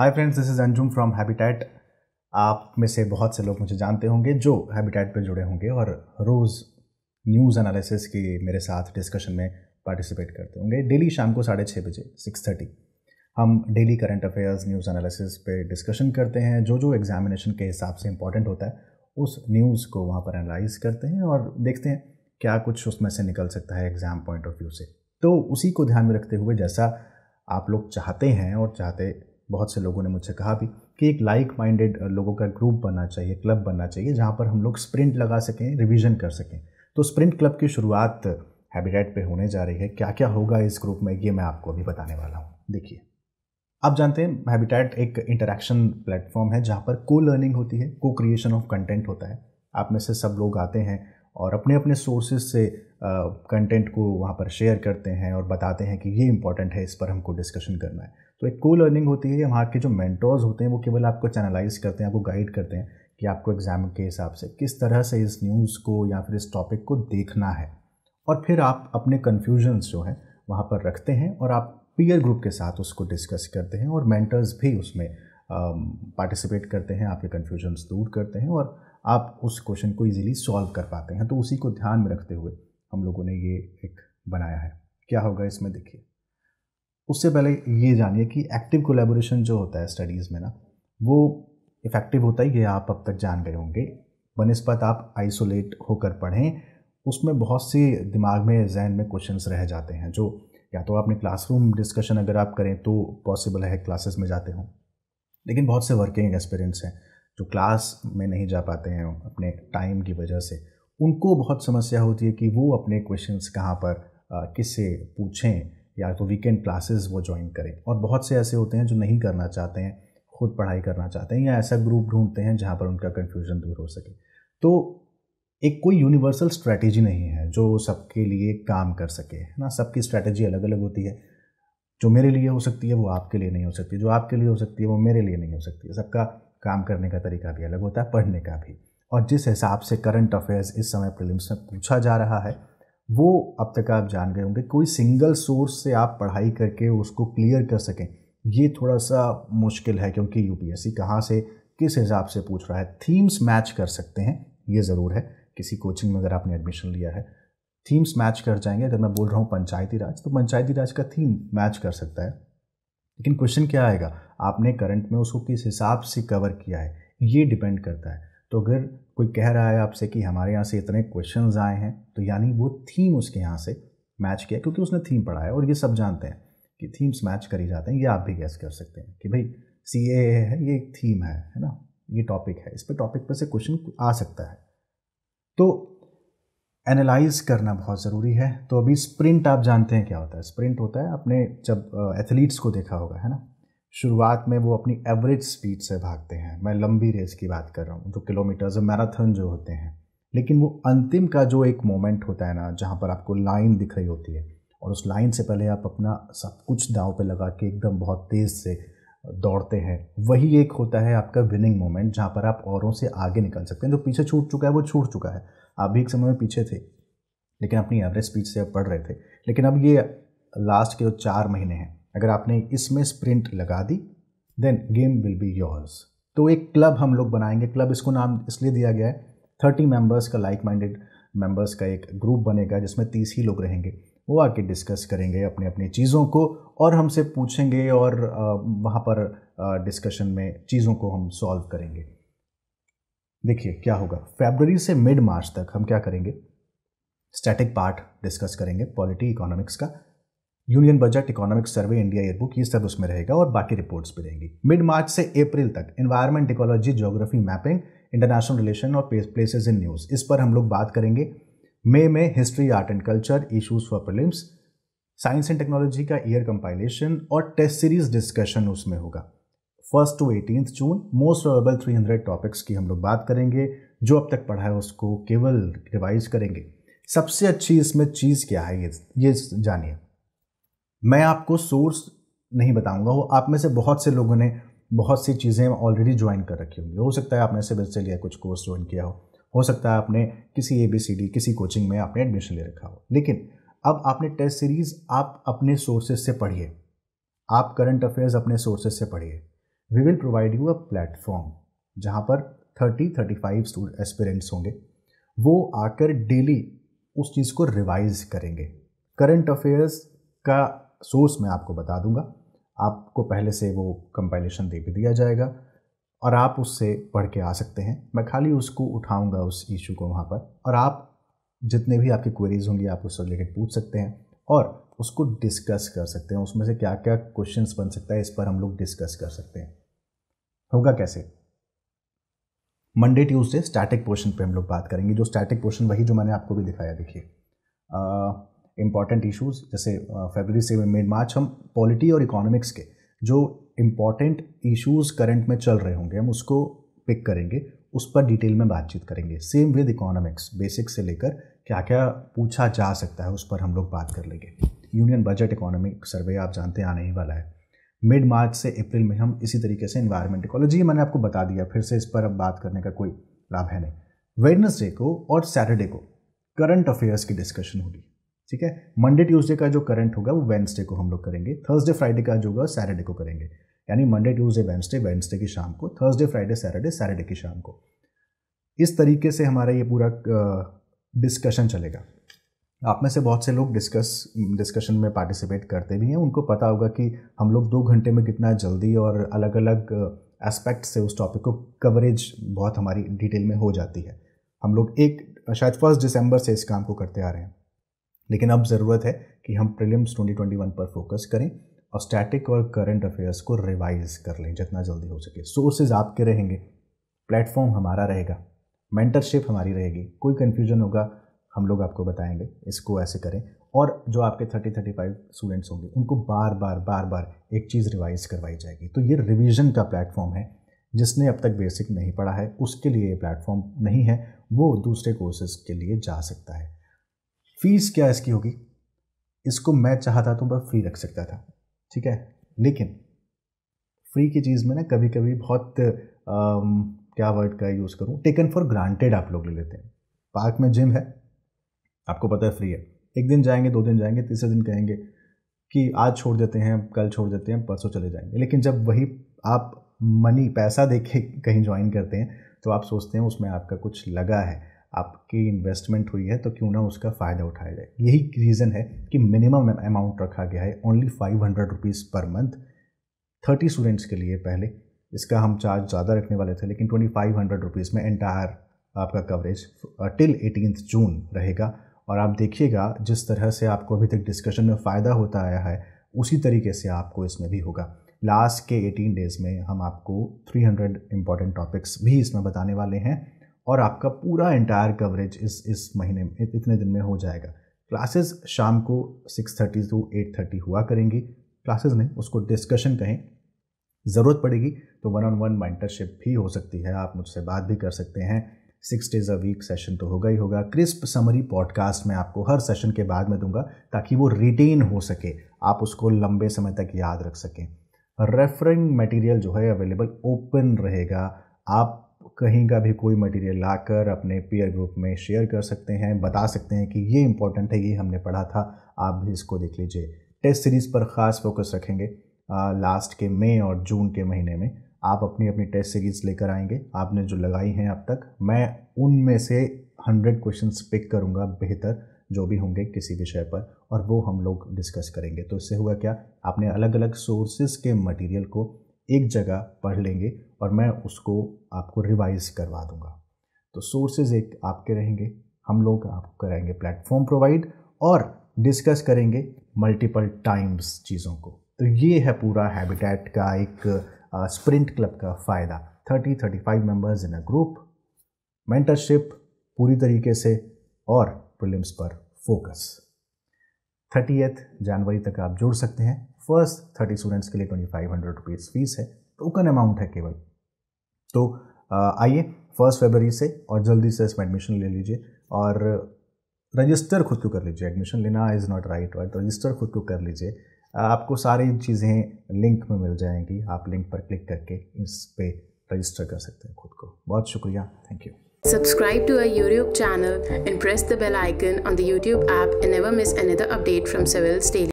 Hi friends this is Anjum from habitat आप में से बहुत से लोग मुझे जानते होंगे जो हैबिटेट पर जुड़े होंगे और रोज़ न्यूज़ एनालिसिस के मेरे साथ डिस्कशन में पार्टिसिपेट करते होंगे डेली शाम को साढ़े छः बजे सिक्स थर्टी हम daily current affairs news analysis पे डिस्कशन करते हैं जो जो एग्जामिनेशन के हिसाब से इम्पॉर्टेंट होता है उस न्यूज़ को वहाँ पर एनालाइज करते हैं और देखते हैं क्या कुछ उसमें से निकल सकता है एग्ज़ाम पॉइंट ऑफ व्यू से तो उसी को ध्यान में रखते हुए जैसा आप लोग चाहते हैं और चाहते बहुत से लोगों ने मुझसे कहा भी कि एक लाइक माइंडेड लोगों का ग्रुप बनना चाहिए क्लब बनना चाहिए जहाँ पर हम लोग स्प्रिंट लगा सकें रिविज़न कर सकें तो स्प्रिंट क्लब की शुरुआत हैबिटेट पे होने जा रही है क्या क्या होगा इस ग्रुप में ये मैं आपको अभी बताने वाला हूँ देखिए आप जानते हैं हैबिटेट एक इंटरेक्शन प्लेटफॉर्म है जहाँ पर को लर्निंग होती है को क्रिएशन ऑफ कंटेंट होता है आप में से सब लोग आते हैं और अपने अपने सोर्सेज से कंटेंट को वहाँ पर शेयर करते हैं और बताते हैं कि ये इंपॉर्टेंट है इस पर हमको डिस्कशन करना है तो एक को लर्निंग होती है वहाँ के जो मैंटोर्स होते हैं वो केवल आपको चैनलाइज करते हैं आपको गाइड करते हैं कि आपको एग्ज़ाम के हिसाब से किस तरह से इस न्यूज़ को या फिर इस टॉपिक को देखना है और फिर आप अपने कन्फ्यूजन्स जो हैं वहाँ पर रखते हैं और आप पीयर ग्रुप के साथ उसको डिस्कस करते हैं और मेंटर्स भी उसमें पार्टिसिपेट करते हैं आपके कन्फ्यूजन्स दूर करते हैं और आप उस क्वेश्चन को इजीली सॉल्व कर पाते हैं तो उसी को ध्यान में रखते हुए हम लोगों ने ये एक बनाया है क्या होगा इसमें देखिए उससे पहले ये जानिए कि एक्टिव कोलेबोरेशन जो होता है स्टडीज़ में ना वो इफ़ेक्टिव होता है ये आप अब तक जान गए होंगे बनस्पत आप आइसोलेट होकर पढ़ें उसमें बहुत सी दिमाग में जहन में क्वेश्चंस रह जाते हैं जो या तो आपने क्लासरूम डिस्कशन अगर आप करें तो पॉसिबल है क्लासेस में जाते हों लेकिन बहुत से वर्किंग एक्सपीरियंस हैं जो क्लास में नहीं जा पाते हैं अपने टाइम की वजह से उनको बहुत समस्या होती है कि वो अपने क्वेश्चंस कहाँ पर किससे पूछें या तो वीकेंड क्लासेस वो ज्वाइन करें और बहुत से ऐसे होते हैं जो नहीं करना चाहते हैं खुद पढ़ाई करना चाहते हैं या ऐसा ग्रुप ढूंढते हैं जहाँ पर उनका कन्फ्यूजन दूर हो सके तो एक कोई यूनिवर्सल स्ट्रैटेजी नहीं है जो सबके लिए काम कर सके है ना सबकी स्ट्रैटेजी अलग अलग होती है जो मेरे लिए हो सकती है वो आपके लिए नहीं हो सकती जो आपके लिए हो सकती है वो मेरे लिए नहीं हो सकती सबका काम करने का तरीका भी अलग होता है पढ़ने का भी और जिस हिसाब से करंट अफेयर्स इस समय प्रीलिम्स में पूछा जा रहा है वो अब तक आप जान गए होंगे कोई सिंगल सोर्स से आप पढ़ाई करके उसको क्लियर कर सकें ये थोड़ा सा मुश्किल है क्योंकि सी कहाँ से किस हिसाब से पूछ रहा है थीम्स मैच कर सकते हैं ये ज़रूर है किसी कोचिंग में अगर आपने एडमिशन लिया है थीम्स मैच कर जाएंगे अगर मैं बोल रहा हूँ पंचायती राज तो पंचायती राज का थीम मैच कर सकता है लेकिन क्वेश्चन क्या आएगा आपने करंट में उसको किस हिसाब से कवर किया है ये डिपेंड करता है तो अगर कोई कह रहा है आपसे कि हमारे यहाँ से इतने क्वेश्चन आए हैं तो यानी वो थीम उसके यहाँ से मैच किया क्योंकि उसने थीम पढ़ा है और ये सब जानते हैं कि थीम्स मैच करी जाते हैं ये आप भी गैस कर सकते हैं कि भाई सी ए है ये एक थीम है है ना ये टॉपिक है इस पर टॉपिक पर से क्वेश्चन आ सकता है तो एनालाइज करना बहुत ज़रूरी है तो अभी स्प्रिंट आप जानते हैं क्या होता है स्प्रिंट होता है आपने जब एथलीट्स को देखा होगा है ना शुरुआत में वो अपनी एवरेज स्पीड से भागते हैं मैं लंबी रेस की बात कर रहा हूँ जो किलोमीटर्स और मैराथन जो होते हैं लेकिन वो अंतिम का जो एक मोमेंट होता है ना जहाँ पर आपको लाइन दिख रही होती है और उस लाइन से पहले आप अपना सब कुछ दाव पे लगा के एकदम बहुत तेज़ से दौड़ते हैं वही एक होता है आपका विनिंग मोमेंट जहाँ पर आप औरों से आगे निकल सकते हैं जो पीछे छूट चुका है वो छूट चुका है आप भी एक समय में पीछे थे लेकिन अपनी एवरेज स्पीड से आप पढ़ रहे थे लेकिन अब ये लास्ट के जो चार महीने हैं अगर आपने इसमें स्प्रिंट लगा दी then game will be yours तो एक क्लब हम लोग बनाएंगे क्लब इसको नाम इसलिए दिया गया है थर्टी मेंबर्स का लाइक माइंडेड मेंबर्स का एक ग्रुप बनेगा जिसमें तीस ही लोग रहेंगे वो आके डिस्कस करेंगे अपने अपनी चीज़ों को और हमसे पूछेंगे और वहाँ पर डिस्कशन में चीज़ों को हम सॉल्व करेंगे देखिए क्या होगा फेबररी से मिड मार्च तक हम क्या करेंगे स्टैटिक पार्ट डिस्कस करेंगे पॉलिटी इकोनॉमिक्स का union budget economic survey India yearbook ये सब उसमें रहेगा और बाकी रिपोर्ट्स भी रहेंगी मिड मार्च से अप्रैल तक environment ecology geography mapping international relation और प्लेसेस इन न्यूज़ इस पर हम लोग बात करेंगे मे में history art and culture issues for prelims science and technology का ईयर कंपाइलेशन और टेस्ट सीरीज डिस्कशन उसमें होगा first to eighteen June most probable hundred topics की हम लोग बात करेंगे जो अब तक पढ़ा है उसको केवल रिवाइज करेंगे सबसे अच्छी इसमें चीज़ क्या है ये ये जानिए मैं आपको सोर्स नहीं बताऊंगा वो आप में से बहुत से लोगों ने बहुत सी चीज़ें ऑलरेडी ज्वाइन कर रखी होंगी हो सकता है आपने सिविल से लिया कुछ कोर्स ज्वाइन किया हो हो सकता है आपने किसी ए बी सी डी किसी कोचिंग में आपने एडमिशन ले रखा हो लेकिन अब आपने टेस्ट सीरीज़ आप अपने सोर्सेज से पढ़िए आप करंट अफेयर्स अपने सोर्सेज से पढ़िए we will provide you a platform जहाँ पर thirty thirty five student aspirants होंगे वो आकर डेली उस चीज़ को रिवाइज करेंगे करंट अफेयर्स का सोर्स मैं आपको बता दूंगा आपको पहले से वो कंपाइलेशन दे भी दिया जाएगा और आप उससे पढ़ के आ सकते हैं मैं खाली उसको उठाऊंगा उस इशू को वहाँ पर और आप जितने भी आपकी क्वेरीज होंगी आप उससे रिलेटेड पूछ सकते हैं और उसको डिस्कस कर सकते हैं उसमें से क्या क्या क्वेश्चन बन सकता है इस पर हम लोग डिस्कस कर सकते हैं होगा कैसे मंडे ट्यूसडे स्टैटिक पोर्शन पे हम लोग बात करेंगे जो स्टैटिक पोर्शन वही जो मैंने आपको भी दिखाया देखिए इंपॉर्टेंट इशूज़ जैसे फेबररी से मई मार्च हम पॉलिटी और इकोनॉमिक्स के जो इम्पॉर्टेंट इशूज़ करंट में चल रहे होंगे हम उसको पिक करेंगे उस पर डिटेल में बातचीत करेंगे सेम विद इकोनॉमिक्स बेसिक से लेकर क्या क्या पूछा जा सकता है उस पर हम लोग बात कर लेंगे यूनियन बजट इकोनॉमिक सर्वे आप जानते हैं आने ही वाला है मिड मार्च से अप्रैल में हम इसी तरीके से इन्वायरमेंट इकोलॉजी मैंने आपको बता दिया फिर से इस पर अब बात करने का कोई लाभ है नहीं वेडनेसडे को और सैटरडे को करंट अफेयर्स की डिस्कशन होगी ठीक है मंडे ट्यूसडे का जो करंट होगा वो वेंसडे को हम लोग करेंगे थर्सडे फ्राइडे का जो होगा सैटरडे को करेंगे यानी मंडे ट्यूसडे वेंसडे वेंसडे की शाम को थर्सडे फ्राइडे सैटरडे सैटरडे की शाम को इस तरीके से हमारा ये पूरा डिस्कशन चलेगा आप में से बहुत से लोग डिस्कस डिस्कशन में पार्टिसिपेट करते भी हैं उनको पता होगा कि हम लोग दो घंटे में कितना जल्दी और अलग अलग एस्पेक्ट से उस टॉपिक को कवरेज बहुत हमारी डिटेल में हो जाती है हम लोग एक शायद फर्स्ट दिसंबर से इस काम को करते आ रहे हैं लेकिन अब ज़रूरत है कि हम प्रिलिम्स 2021 पर फोकस करें और स्टैटिक और करंट अफेयर्स को रिवाइज कर लें जितना जल्दी हो सके सोर्सेज आपके रहेंगे प्लेटफॉर्म हमारा रहेगा मेंटरशिप हमारी रहेगी कोई कन्फ्यूजन होगा हम लोग आपको बताएंगे इसको ऐसे करें और जो आपके थर्टी थर्टी फाइव स्टूडेंट्स होंगे उनको बार बार बार बार एक चीज़ रिवाइज करवाई जाएगी तो ये रिविज़न का प्लेटफॉर्म है जिसने अब तक बेसिक नहीं पढ़ा है उसके लिए ये प्लेटफॉर्म नहीं है वो दूसरे कोर्सेज़ के लिए जा सकता है फीस क्या इसकी होगी इसको मैं चाहता तो मैं फ्री रख सकता था ठीक है लेकिन फ्री की चीज़ में ना कभी कभी बहुत आ, क्या वर्ड का यूज़ करूँ टेकन फॉर ग्रांटेड आप लोग ले लेते हैं पार्क में जिम है आपको पता है फ्री है एक दिन जाएंगे दो दिन जाएंगे तीसरे दिन कहेंगे कि आज छोड़ देते हैं कल छोड़ देते हैं परसों चले जाएंगे लेकिन जब वही आप मनी पैसा दे के कहीं ज्वाइन करते हैं तो आप सोचते हैं उसमें आपका कुछ लगा है आपकी इन्वेस्टमेंट हुई है तो क्यों ना उसका फ़ायदा उठाया जाए यही रीज़न है कि मिनिमम अमाउंट रखा गया है only five hundred rupees per month thirty students के लिए पहले इसका हम चार्ज ज़्यादा रखने वाले थे लेकिन ट्वेंटी फाइव हंड्रेड रुपीज़ में एंटायर आपका कवरेज टिल एटीन जून रहेगा और आप देखिएगा जिस तरह से आपको अभी तक डिस्कशन में फ़ायदा होता आया है उसी तरीके से आपको इसमें भी होगा लास्ट के एटीन डेज़ में हम आपको थ्री हंड्रेड इम्पॉर्टेंट टॉपिक्स भी इसमें बताने वाले हैं और आपका पूरा एंटायर कवरेज इस इस महीने में इतने दिन में हो जाएगा क्लासेस शाम को six thirty to eight thirty हुआ करेंगी क्लासेस नहीं उसको डिस्कशन कहें ज़रूरत पड़ेगी तो वन ऑन वन मेंटरशिप भी हो सकती है आप मुझसे बात भी कर सकते हैं six days a week session तो होगा ही होगा क्रिस्प समरी पॉडकास्ट मैं आपको हर सेशन के बाद में दूंगा ताकि वो रिटेन हो सके आप उसको लंबे समय तक याद रख सकें रेफरिंग मटेरियल जो है अवेलेबल ओपन रहेगा आप कहीं का भी कोई मटेरियल लाकर अपने पेयर ग्रुप में शेयर कर सकते हैं बता सकते हैं कि ये इंपॉर्टेंट है ये हमने पढ़ा था आप भी इसको देख लीजिए टेस्ट सीरीज़ पर ख़ास फोकस रखेंगे आ, लास्ट के मई और जून के महीने में आप अपनी अपनी टेस्ट सीरीज़ लेकर आएंगे आपने जो लगाई हैं अब तक मैं उनमें से हंड्रेड क्वेश्चन पिक करूँगा बेहतर जो भी होंगे किसी विषय पर और वो हम लोग डिस्कस करेंगे तो इससे हुआ क्या आपने अलग अलग सोर्सेज के मटेरियल को एक जगह पढ़ लेंगे और मैं उसको आपको रिवाइज करवा दूंगा तो सोर्सेज एक आपके रहेंगे हम लोग आपको कराएंगे प्लेटफॉर्म प्रोवाइड और डिस्कस करेंगे मल्टीपल टाइम्स चीज़ों को तो ये है पूरा हैबिटेट का एक स्प्रिंट क्लब का फ़ायदा thirty thirty five members in a group mentorship पूरी तरीके से और प्रिलिम्स पर फोकस थर्टी जनवरी तक आप जुड़ सकते हैं फर्स्ट थर्टी स्टूडेंट्स के लिए twenty five hundred rupees fees है टोकन अमाउंट है केवल तो आइए फर्स्ट फरवरी से और जल्दी से इसमें एडमिशन ले लीजिए और रजिस्टर खुद को कर लीजिए एडमिशन लेना is not right word register खुद को कर लीजिए आपको सारी चीज़ें लिंक में मिल जाएंगी आप लिंक पर क्लिक करके इस पर रजिस्टर कर सकते हैं खुद को बहुत शुक्रिया thank you Subscribe to our YouTube channel and press the bell icon on the YouTube app and never miss another update from Civils Daily.